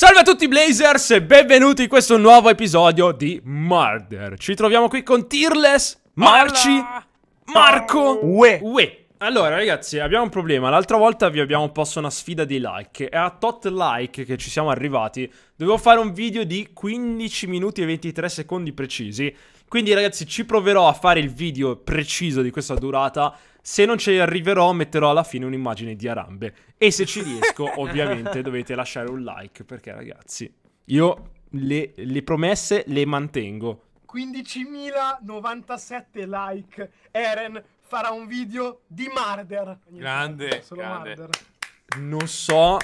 Salve a tutti Blazers e benvenuti in questo nuovo episodio di Murder. Ci troviamo qui con Tearless, Marci, Marco, Uè. Ue. Allora ragazzi abbiamo un problema, l'altra volta vi abbiamo posto una sfida di like e a tot like che ci siamo arrivati dovevo fare un video di 15 minuti e 23 secondi precisi quindi ragazzi ci proverò a fare il video preciso di questa durata se non ci arriverò, metterò alla fine un'immagine di Arambe. E se ci riesco, ovviamente dovete lasciare un like, perché ragazzi, io le, le promesse le mantengo. 15.097 like. Eren farà un video di Marder. Grande, grande. Marder. Non so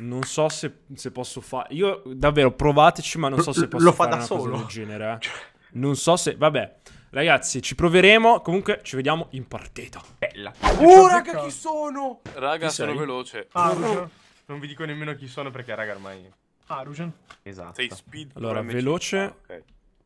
non so se, se posso fare. Io davvero provateci, ma non so se posso Lo fare fa da una solo. genere. Eh. Cioè. Non so se. Vabbè. Ragazzi, ci proveremo. Comunque, ci vediamo in partita. Bella. Oh, raga, chi sono? Raga, chi sono veloce. Arugen. Ah, non vi dico nemmeno chi sono perché, raga, ormai... Arugen. Ah, esatto. Sei speed. Allora, veloce... okay.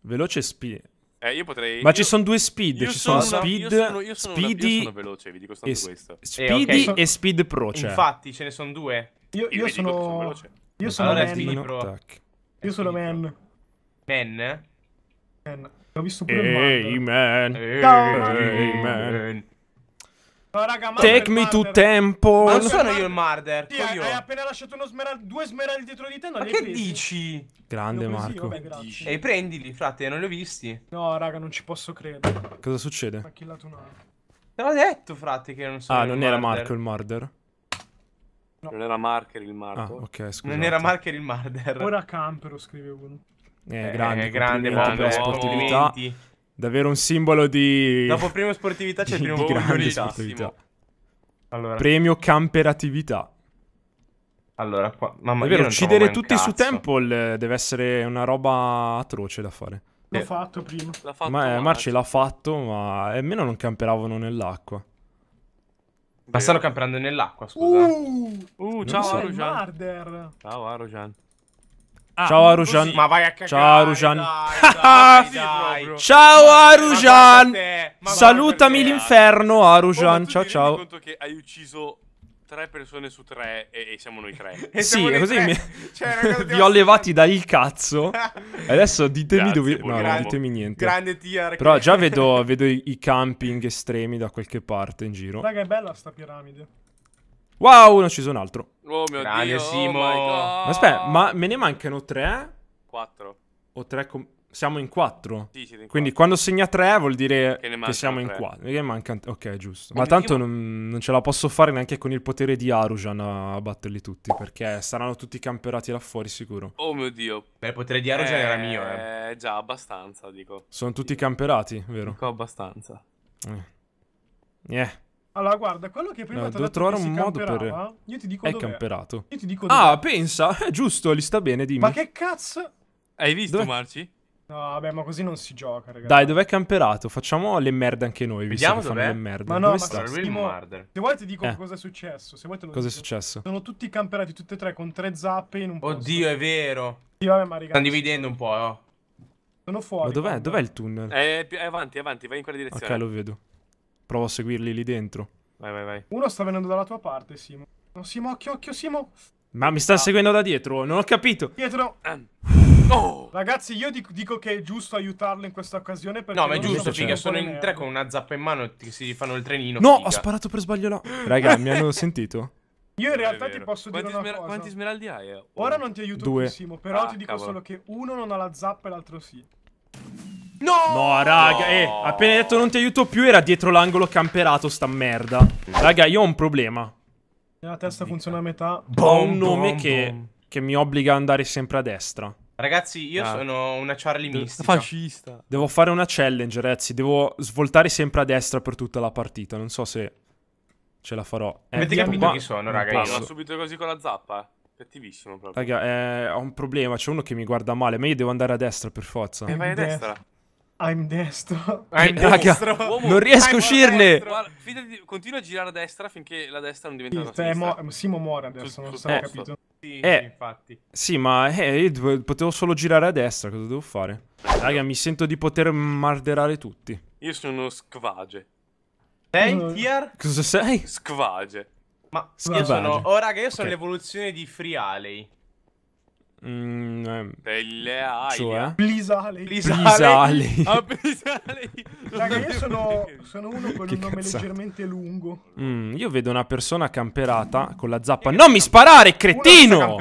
Veloce speed. Eh, io potrei... Ma io... ci sono due speed. Io ci sono, sono una... speed... Io sono, io sono speedy... Una... veloce, vi dico soltanto es... questo. Speedy eh, okay. e speed pro, cioè. Infatti, ce ne sono due. Io, io sono... sono veloce. Io sono allora, man. Io sono man. Man? Man. L'ho visto pure hey, man. Hey, hey, man. No, raga, Take me to tempo. Ma non sono io il Marder. Sì, hai, hai appena lasciato uno smeral due smeraldi dietro di te. Non Ma li che presi? dici? Grande Marco. E eh, prendili, frate, non li ho visti. No, raga, non ci posso credere. Cosa succede? Ha killato un altro. Te l'ho detto, frate, che non sono Ah, non era Marco il Marder. No. Non era Marker il Marder. Ah, ok, scusa. Non era Marker il Marder. Ora Campero scrive uno. Eh, eh, eh, grande, eh, grande mondo, sportività. Davvero un simbolo di... Dopo premio sportività c'è il primo grande sportività. Allora. Premio camperatività. Allora, qua... mamma mia, uccidere tutti su Temple eh, deve essere una roba atroce da fare. L'ho eh. fatto prima. L'ha fatto ma, Marci l'ha fatto, ma almeno non camperavano nell'acqua. Ma stanno camperando nell'acqua, scusa. Uh, uh ciao Arujan. Ciao Arujan. Ah, Ciao Arujan. Ma vai a cagare. Ciao Arujan. ciao Arujan. Salutami l'inferno oh, Arujan. ciao ciao. Mi conto che hai ucciso tre persone su tre e, e siamo noi tre. E sì, noi così tre. Mi... Cioè, vi ho levati dal cazzo. Adesso ditemi dove... No, non ditemi niente. Grande tier. Però già vedo, vedo i camping estremi da qualche parte in giro. Raga, è bella sta piramide. Wow, uno ho ucciso un altro. Oh mio Grande Dio, oh Simo. Oh Aspetta, ma me ne mancano tre? Quattro. O tre com... Siamo in quattro? Sì, siete in Quindi quattro. quando segna tre vuol dire che, che siamo tre. in quattro. Che manca... Ok, giusto. Come ma tanto non, non, ce la posso fare neanche con il potere di Arujan a batterli tutti, perché saranno tutti camperati là fuori sicuro. Oh mio Dio. Beh, il potere di Arujan eh, era mio, eh. eh. Già, abbastanza, dico. Sono tutti camperati, vero? Dico abbastanza. Eh. Yeah. Allora, guarda, quello che prima no, eh, ti ho detto trovare un modo per... io ti dico È camperato. Io ti dico Ah, pensa! È giusto, li sta bene, dimmi. Ma che cazzo? Hai visto, dov'è? Marci? No, vabbè, ma così non si gioca, ragazzi. Dai, dov'è camperato? Facciamo le merde anche noi, Vediamo visto che fanno le merde. Ma no, Dove ma Stimo, se vuoi ti dico eh. cosa è successo. Se vuoi te lo cosa dico. è successo? Sono tutti camperati, tutti e tre, con tre zappe in un posto. Oddio, è vero. Sì, vabbè, ma ragazzi... Stanno dividendo un po', no? Eh. Sono fuori. Ma dov'è, dov il tunnel? È, eh, è avanti, avanti, vai in quella direzione. Ok, lo vedo. Provo a seguirli lì dentro. Vai, vai, vai. Uno sta venendo dalla tua parte, Simo. No, oh, Simo, occhio, occhio, Simo. Ma mi sta ah. seguendo da dietro, non ho capito. Dietro. Ehm. Oh. Ragazzi, io dico, dico, che è giusto aiutarlo in questa occasione. No, ma è giusto, figa. Sono in tre con una zappa in mano e ti, si fanno il trenino. No, figa. ho sparato per sbaglio là. Raga, mi hanno sentito. Io in realtà ti posso quanti dire una cosa. Quanti smeraldi hai? Oh. Ora non ti aiuto Due. Simo, però ah, ti dico cavolo. solo che uno non ha la zappa e l'altro sì. No! No, raga, no. eh, appena detto non ti aiuto più era dietro l'angolo camperato sta merda. Raga, io ho un problema. La testa funziona a metà. ho un nome boom, che, boom. che, mi obbliga ad andare sempre a destra. Ragazzi, io ah. sono una Charlie mistica. Fascista. Devo fare una challenge, ragazzi. Devo svoltare sempre a destra per tutta la partita. Non so se ce la farò. Eh, Avete capito chi sono, raga? Io l'ho subito così con la zappa, eh. Cattivissimo proprio. Raga, eh, ho un problema. C'è uno che mi guarda male, ma io devo andare a destra per forza. E eh, vai a destra. I'm destro. I'm destro. Uomo, non riesco a uscirne. Guarda, fidati, continua a girare a destra finché la destra non diventa sì, mo Simo muore adesso, non so, eh, capito. Sì, eh, infatti. Sì, ma eh, io potevo solo girare a destra, cosa devo fare? Raga, mi sento di poter marderare tutti. Io sono uno squage. Sei, uh, Tier? Cosa sei? Squage. Ma Squage. io sono... Oh, raga, io sono okay. l'evoluzione di Free Alley. Mm, Belle eh. Cioè? Blisali. Blisali. Ah, Raga, io sono, sono uno con che un nome leggermente lungo. Mm, io vedo una persona camperata con la zappa. Eh, non mi sparare, cretino!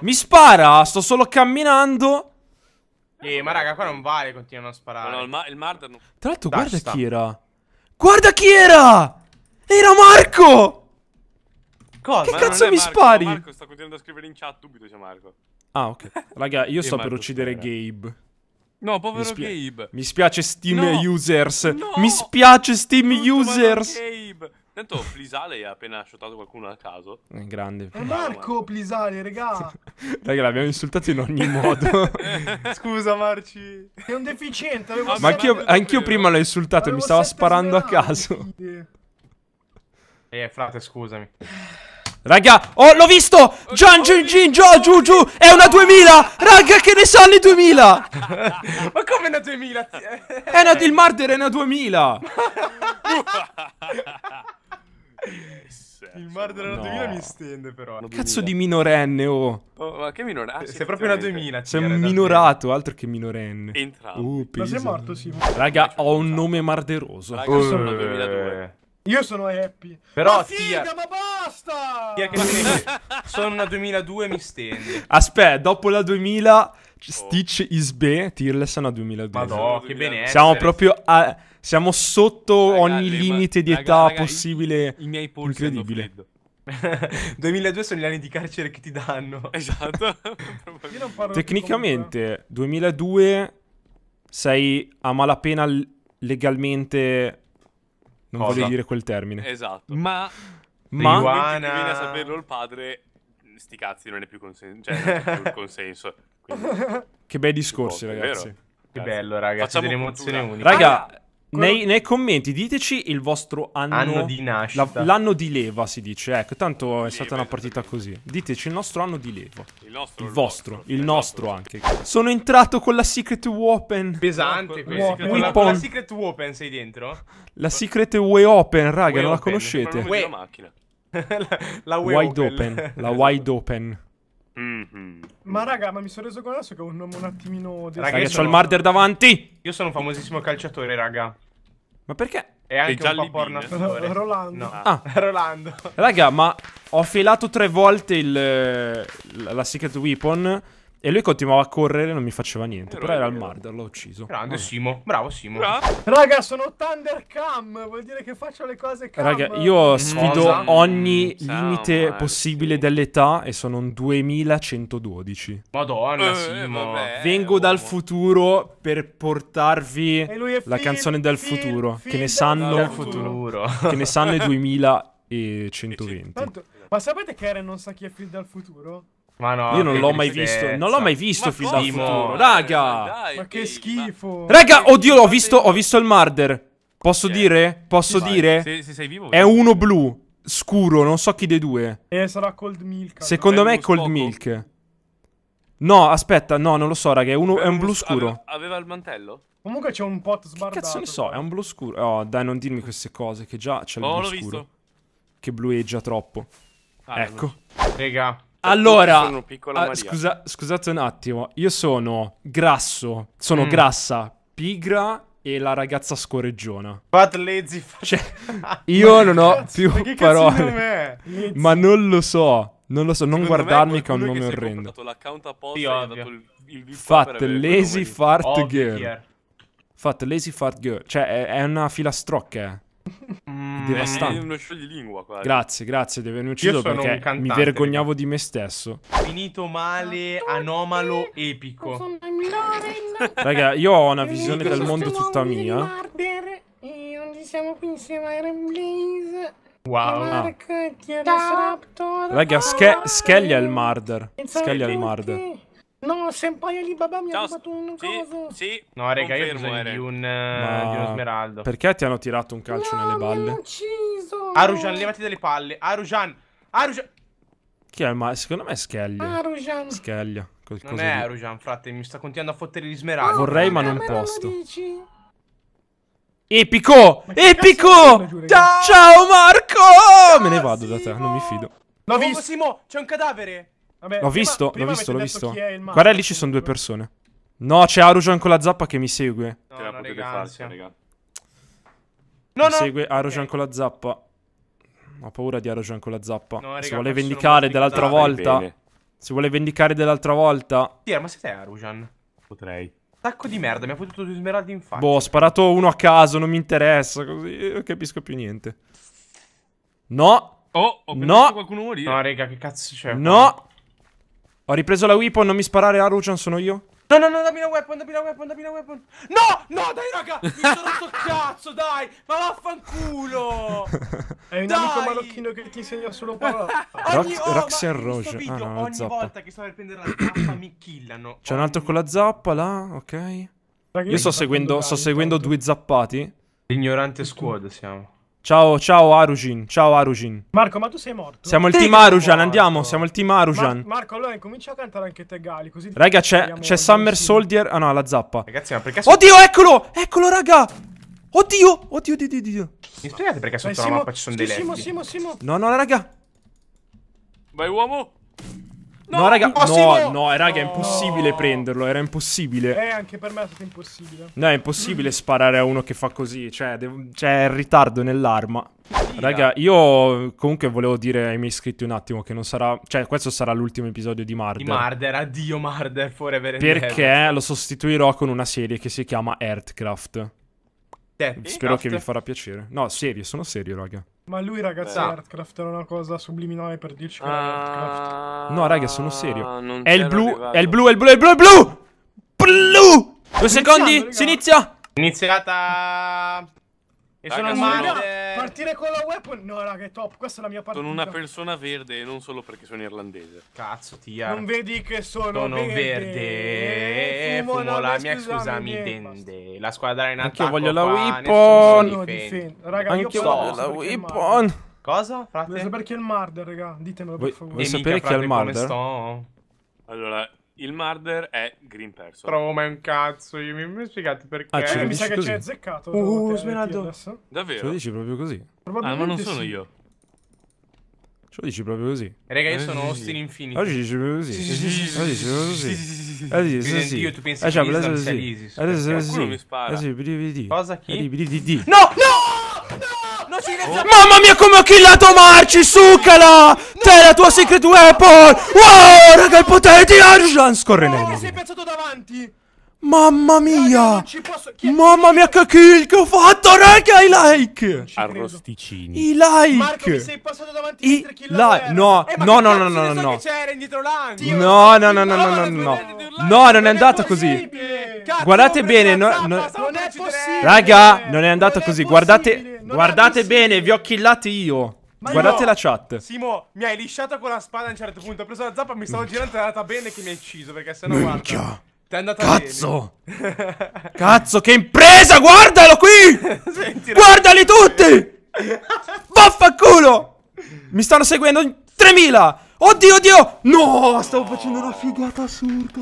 Mi spara, sto solo camminando. Eh, ma raga, qua non vale, continuano a sparare. No, il, ma il Marder non... Tra l'altro, guarda chi era. Guarda chi era! Era Marco! Cosa? Che ma cazzo mi Marco, spari? Marco sta continuando a scrivere in chat dubito, c'è Marco. Ah, ok. Raga, io sto per uccidere era. Gabe. No, povero mi Gabe. Mi spiace Steam no, users. No, mi spiace Steam users. Gabe. Tanto Plisale ha appena shotato qualcuno a caso. È eh, grande. È eh, Marco Plisale, regà. raga, l'abbiamo insultato in ogni modo. Scusa, Marci. È un deficiente. Ah, ma anch'io, anch eh. prima l'ho insultato e mi stava sperando sperando sparando a caso. Eh, frate, scusami. Raga, oh, l'ho visto! Gian, Gian, Gian, Gian, giù, giù! È una 2000! Raga, che ne sa le 2000? Ma come una 2000? è una, il Marder è una 2000! Il Marder alla no. 2000 mi stende però. Cazzo di minorenne, oh. oh ma che minorenne? Ah, eh, sei proprio una 2000. Sei un minorato, altro che minorenne. Entrambi. Uh, Ma sei morto, Simo. Raga, ho un esatto. nome marderoso. Raga, uh, sono 2002. Io sono happy. Però ma figa, tia... ma basta! Tia che sono una 2002 mi stendi. Aspetta, dopo la 2000 Stitch is B, Tirless è una 2002. Madò, che bene. Siamo proprio a... Siamo sotto raga, ogni limite ma... di età raga, possibile. I, i miei polsi incredibile. 2002 sono gli anni di carcere che ti danno. Esatto. Tecnicamente 2002 sei a malapena legalmente non voglio dire quel termine. Esatto. Ma... Ma... Iguana... Viene a saperlo il padre, sti cazzi, non è più, consenso. cioè, non è più consenso. Quindi... che bei discorsi, ragazzi. Che bello, ragazzi. Facciamo un'emozione unica. uniche. Raga piccolo. Nei, nei, commenti diteci il vostro anno, anno di nascita. La, l'anno di leva si dice, ecco, tanto è stata una partita così. Diteci il nostro anno di leva. Il, nostro, il vostro, il, nostro esatto. anche. Sono entrato con la Secret Weapon. Pesante questo. Weapon. Con con la Secret Weapon sei dentro? La Secret Way Open, raga, non la conoscete. Way... La macchina. la, la wide open. La esatto. wide open. Mm -hmm. Ma raga, ma mi sono reso conto adesso che ho un nome un attimino... Raga, c'ho sono... il Marder davanti! Io sono un famosissimo calciatore, raga. Ma perché? È anche è un po' porno R Rolando. No. Ah. Rolando. Raga, ma ho filato tre volte il, eh, la, la secret weapon e lui continuava a correre e non mi faceva niente. Eh, però era il eh, Marder, l'ho ucciso. Grande allora. Ah. Simo, bravo Simo. Raga, sono Thundercam. vuol dire che faccio le cose cam. Raga, io sfido Cosa? ogni Ciao, mm, limite Marti. possibile dell'età e sono un 2112. Madonna, eh, eh, Simo. Vabbè, Vengo dal futuro per portarvi la canzone del film, futuro, film, che ne sanno futuro. che ne sanno i 2120. Tanto, ma sapete che Eren non sa chi è Phil dal futuro? Ma no, Io non l'ho mai visto. Non l'ho mai visto Phil dal futuro. Raga. ma che schifo. Raga, oddio, ho visto, ho visto il murder. Posso yeah. dire? Posso sì, dire? Se, se, sei vivo. È uno blu. Scuro, non so chi dei due. Eh, sarà Cold Milk. Secondo me è Cold poco. Milk. No, aspetta, no, non lo so, raga. È, uno, è un blu scuro. Aveva, aveva il mantello? Comunque c'è un pot sbarrato. Che cazzo ne so, è un blu scuro. Oh, dai, non dirmi queste cose, che già c'è il oh, blu scuro. Visto. Che blueggia troppo. Ah, ecco. Raga, allora, a, ah, scusa, scusate un attimo, io sono grasso, sono mm. grassa, pigra e la ragazza scoreggiona. Fat lazy. Cioè, io non ho cazzo, più ma parole. Ma non lo so. Non lo so, non Secondo guardarmi che ha un nome orrendo. Ho l'account Sì, il, il Fat lazy fart girl. Fat lazy fart girl. Cioè, è, è una filastrocca. Eh. devastante. È uno scioglilingua quasi. Grazie, grazie di avermi ucciso perché cantante, mi vergognavo di me stesso. Finito male, anomalo, epico. Raga, io ho una visione del mondo tutta mia. Siamo qui insieme a Iron Blaze. Wow. Ah. Raga, Sche Skelly è il Marder. Skelly è il Marder. No, Senpai Alibaba mi Ciao. ha rubato un sì, coso. Sì, No, raga, io ho bisogno di un, eh, Ma... di uno smeraldo. Perché ti hanno tirato un calcio no, nelle balle? Mi hanno ucciso. Arujan, levati dalle palle. Arujan, Arujan. Chi è? Ma secondo me è Scheglia. Arujan. Scheglia. Qualcosa non è Arujan, frate, mi sta continuando a fottere gli smeraldi. No, Vorrei, ma non posso. Epico! Epico! Ciao! Ciao Marco! Ciao, me ne vado Simo. da te, non mi fido. L'ho visto, Simo, c'è un cadavere. Vabbè, l'ho visto, l'ho visto, l'ho visto. Guarda lì ci sono due persone. No, c'è Arujan con la zappa che mi segue. No, la potete farsi, raga. No, no. segue Arujan okay. con la zappa. Ho paura di Arujan con la zappa. No, raga, se vuole vendicare dell'altra volta. Bene. Se vuole vendicare dell'altra volta. Sì, ma se sei Arujan? Potrei. Sacco di merda, mi ha potuto due smeraldi in faccia. Boh, ho sparato uno a caso, non mi interessa, così eh, non capisco più niente. No. Oh, ho no. qualcuno morire. No, raga, che cazzo c'è? Cioè, no. Ho ripreso la weapon, non mi sparare, Arucian, sono io. No, no, no, dammi la weapon, dammi la weapon, dammi la weapon. No, no, dai, raga, mi sono rotto cazzo, dai, ma vaffanculo. È un dai. amico marocchino che ti insegna solo parole. Rox oh, Roxanne Roche. Video, ah, no, ogni zappa. volta che sto per prendere la zappa mi killano. C'è un altro con la zappa là, ok. io sto seguendo, sto seguendo due zappati. L'ignorante squad siamo. Ciao, ciao Arugin, ciao Arugin. Marco, ma tu sei morto? Siamo il team Arujan, andiamo, siamo il team Arujan. Ma Marco, allora incomincia a cantare anche te Gali, così... Raga, c'è c'è Summer Soldier... Ah no, la zappa. Ragazzi, ma perché... Oddio, eccolo! Eccolo, raga! Oddio! Oddio, oddio, oddio, Mi spiegate perché sotto Dai, la eh, mappa ci sono dei letti? Simo, Simo, Simo. No, no, raga. Vai, uomo. No, no, raga, no, no, eh, raga, è impossibile no. prenderlo, era impossibile. Eh, anche per me è stato impossibile. No, è impossibile sparare a uno che fa così, cioè c'è cioè, il ritardo nell'arma. raga, io comunque volevo dire ai miei iscritti un attimo che non sarà, cioè questo sarà l'ultimo episodio di Marder. Di Marder, addio Marder forever Perché lo sostituirò con una serie che si chiama Earthcraft. Death. Spero Craft. che vi farà piacere. No, serio, sono serio, raga. Ma lui, ragazzi, Artcraft era una cosa subliminale per dirci che era ah, Artcraft. No, raga, sono serio. È il blu, è il blu, è il blu, è il blu, è il blu! Blu! Due secondi, si inizia! Iniziata... E sono al mare... Partire con la weapon? No, raga, è top. Questa è la mia partita. Sono una persona verde e non solo perché sono irlandese. Cazzo, Tia. Non vedi che sono, sono verde. verde. Eh, eh, fumo, Fumo la mia, scusa, mi eh, dende. La squadra in attacco. Io voglio la weapon. Difende. io voglio la weapon. Cosa, frate? Voglio sapere chi è il Marder, raga. Ditemelo, per favore. Vuoi sapere chi è il Marder? Allora, il murder è green person. Trovo mai un cazzo. Io mi, mi spiegate perché. Ah, eh, mi sa che ci hai azzeccato. Uh, Smeraldo. Davvero? Ce lo dici proprio così. Ah, ma non sono sì. io. Ce lo dici proprio così. Raga, io sono sì, Austin sì. Infinity. Oggi dici proprio così. Oggi dici proprio così. Adesso dici così. Io tu pensi che Islam sia l'Isis. Adesso sì. Adesso mi spara. Cosa chi? No, no! Mamma mia come ho killato Marci, succala! No, Te la tua secret weapon! Wow, raga, il potere di Arjan! Scorre oh, nel mondo. sei piazzato davanti! Mamma mia! Mamma mia che kill che ho fatto, raga, i like! Arrosticini. I like! Marco, mi sei passato davanti I like. Eh, no, no, no, no, no, no. No, no, no, no, no, no. No, non è andato così. Guardate bene, no, Raga, non è andato così. Guardate Guardate bene, vi ho killato io. Ma Guardate io, la chat. Simo, mi hai lisciato con la spada a un certo punto. Ho preso la zappa, mi stavo Minchia. girando e è andata bene che mi hai ucciso. Perché se no, guarda. Ti è andata Cazzo. bene. Cazzo, che impresa! Guardalo qui! Senti, Guardali tutti! Vaffanculo! Mi stanno seguendo 3000! Oddio, oddio! No, stavo oh. facendo una figata assurda.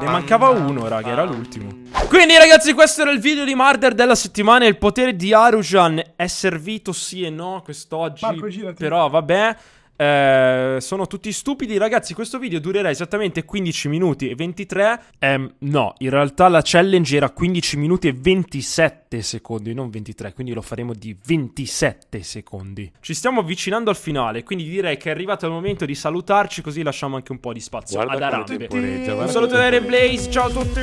ne mancava uno, raga, era l'ultimo. Quindi ragazzi questo era il video di Marder della settimana Il potere di Arujan è servito sì e no quest'oggi Marco, Però vabbè eh, sono tutti stupidi, ragazzi. Questo video durerà esattamente 15 minuti e 23. Eh, no, in realtà la challenge era 15 minuti e 27 secondi, non 23. Quindi lo faremo di 27 secondi. Ci stiamo avvicinando al finale, quindi direi che è arrivato il momento di salutarci. Così lasciamo anche un po' di spazio guarda ad Arambe. Un saluto da Blaze. Ciao a tutti.